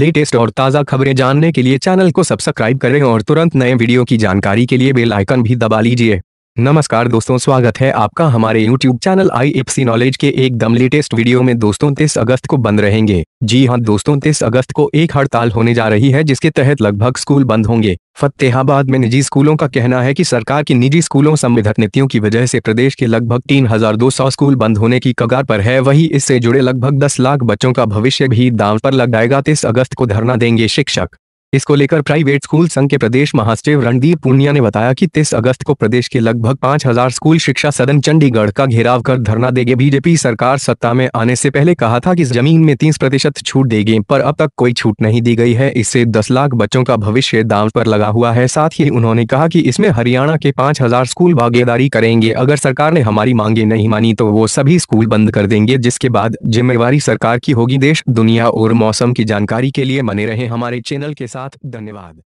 latest और ताज़ा खबरें जानने के लिए चैनल को सब्सक्राइब करें और तुरंत नए वीडियो की जानकारी के लिए बेल आइकन भी दबा लीजिए नमस्कार दोस्तों स्वागत है आपका हमारे YouTube channel I FC knowledge के एकदम लेटेस्ट वीडियो में दोस्तों 30 अगस्त को बंद रहेंगे जी हां दोस्तों 30 अगस्त को एक हड़ताल होने जा रही है जिसके तहत लगभग स्कूल बंद होंगे फतेहाबाद में निजी स्कूलों का कहना है कि सरकार की निजी स्कूलों संविधान नीतियों की वजह से प्रदेश के लगभग 3,200 स्कूल बंद होने की कगार पर है वहीं इससे जुड़े लगभग 10 लाख बच्चों का भविष्य भी दाम पर लग जाएगा तीस अगस्त को धरना देंगे शिक्षक इसको लेकर प्राइवेट स्कूल संघ के प्रदेश महासचिव रणदीप पूनिया ने बताया कि 30 अगस्त को प्रदेश के लगभग 5000 स्कूल शिक्षा सदन चंडीगढ़ का घेराव कर धरना देंगे बीजेपी सरकार सत्ता में आने से पहले कहा था कि जमीन में 30 प्रतिशत छूट देगी पर अब तक कोई छूट नहीं दी गई है इससे 10 लाख बच्चों का भविष्य दाम पर लगा हुआ है साथ ही उन्होंने कहा की इसमें हरियाणा के पाँच स्कूल भागीदारी करेंगे अगर सरकार ने हमारी मांगे नहीं मानी तो वो सभी स्कूल बंद कर देंगे जिसके बाद जिम्मेवारी सरकार की होगी देश दुनिया और मौसम की जानकारी के लिए बने रहे हमारे चैनल के साथ साथ धन्यवाद